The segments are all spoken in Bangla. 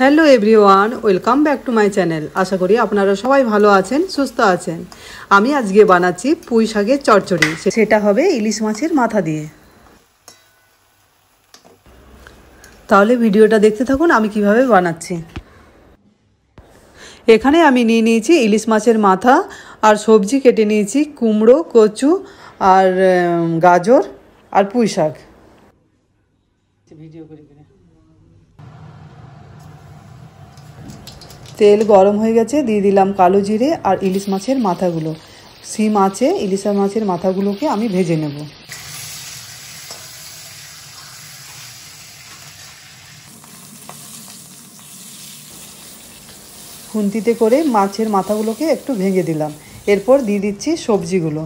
hello everyone welcome back to my channel আশা করি আপনারা সবাই ভালো আছেন সুস্থ আছেন আমি আজকে বানাচ্ছি পুঁই শাকের চচ্চড়ি সেটা হবে ইলিশ মাছের মাথা দিয়ে তাহলে ভিডিওটা দেখতে থাকুন আমি কিভাবে বানাচ্ছি এখানে আমি নিয়ে নিয়েছি ইলিশ মাছের মাথা আর সবজি কেটে নিয়েছি কুমড়ো কচু আর গাজর আর পুঁই শাক ভিডিও করে তেল গরম হয়ে গেছে দিয়ে দিলাম কালো জিরে আর ইলিশ মাছের মাথাগুলো সিম আছে ইলিশ মাছের মাথাগুলোকে আমি ভেজে নেব খুন্তিতে করে মাছের মাথাগুলোকে একটু ভেঙে দিলাম এরপর দিয়ে দিচ্ছি সবজিগুলো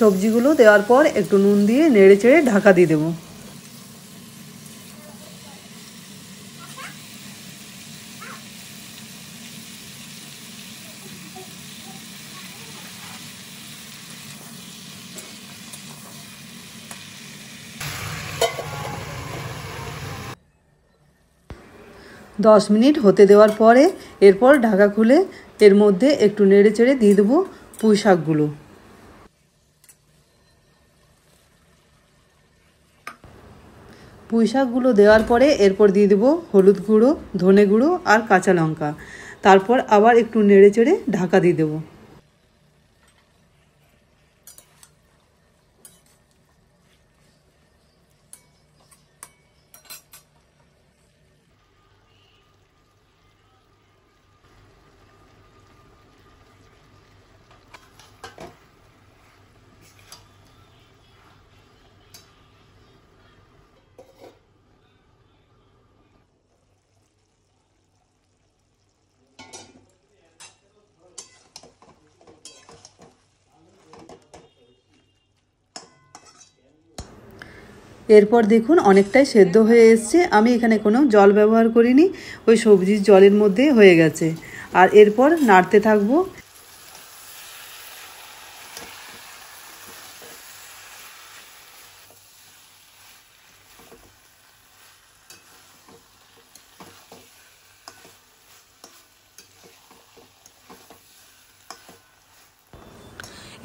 সবজিগুলো দেওয়ার পর একটু নুন দিয়ে নেড়ে চেড়ে ঢাকা দিয়ে দেবো দশ মিনিট হতে দেওয়ার পরে এরপর ঢাকা খুলে এর মধ্যে একটু নেড়ে চেড়ে দিয়ে দেবো পুঁই শাকগুলো পুঁইশাকগুলো দেওয়ার পরে এরপর দিয়ে দেবো হলুদ গুঁড়ো ধনে গুঁড়ো আর কাঁচা লঙ্কা তারপর আবার একটু নেড়ে চেড়ে ঢাকা দিয়ে দেবো এরপর দেখুন অনেকটাই সেদ্ধ হয়ে এসছে আমি এখানে কোনো জল ব্যবহার করিনি ওই সবজির জলের মধ্যে হয়ে গেছে আর এরপর নাড়তে থাকবো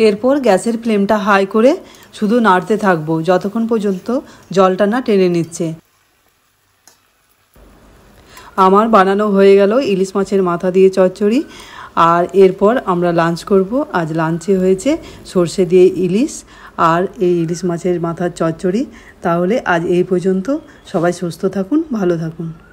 এরপর গ্যাসের ফ্লেমটা হাই করে শুধু নাড়তে থাকবো যতক্ষণ পর্যন্ত জলটা না টেনে নিচ্ছে আমার বানানো হয়ে গেল ইলিশ মাছের মাথা দিয়ে চচ্চড়ি আর এরপর আমরা লাঞ্চ করব আজ লাঞ্চে হয়েছে সর্ষে দিয়ে ইলিশ আর এই ইলিশ মাছের মাথার চচ্চড়ি তাহলে আজ এই পর্যন্ত সবাই সুস্থ থাকুন ভালো থাকুন